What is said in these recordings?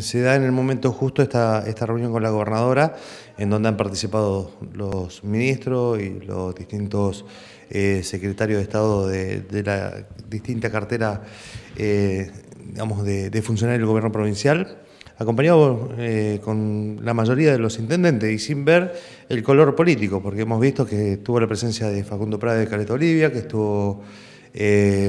se da en el momento justo esta, esta reunión con la gobernadora, en donde han participado los ministros y los distintos eh, secretarios de Estado de, la distinta cartera, eh, digamos, de, de funcionarios del gobierno provincial acompañado eh, con la mayoría de los intendentes y sin ver el color político, porque hemos visto que estuvo la presencia de Facundo Prada de Caleta Olivia, que estuvo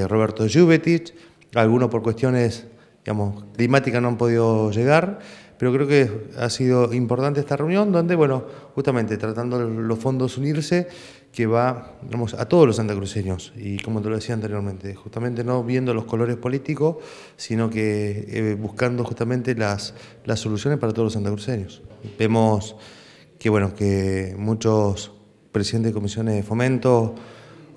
Roberto Juvetic, algunos por cuestiones digamos, climática no han podido llegar, pero creo que ha sido importante esta reunión donde, bueno, justamente tratando los fondos unirse, que va, a todos los santacruceños, y como te lo decía anteriormente, justamente no viendo los colores políticos, sino que eh, buscando justamente las, las soluciones para todos los santacruceños. Vemos que, bueno, que muchos presidentes de comisiones de fomento,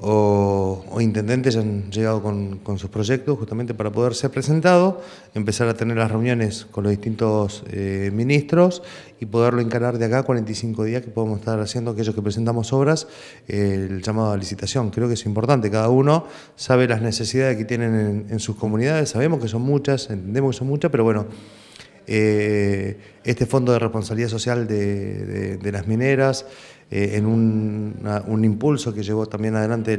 o, intendentes han llegado con, sus proyectos justamente para poder ser presentado, empezar a tener las reuniones con los distintos eh, ministros y poderlo encarar de acá 45 días que podemos estar haciendo aquellos que presentamos obras, el llamado a licitación. Creo que es importante, cada uno sabe las necesidades que tienen en, sus comunidades, sabemos que son muchas, entendemos que son muchas, pero bueno, eh, este fondo de responsabilidad social de, de las mineras, eh, en un, un, impulso que llevó también adelante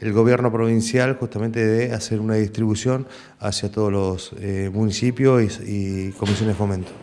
el, gobierno provincial justamente de hacer una distribución hacia todos los eh, municipios y, y comisiones de fomento.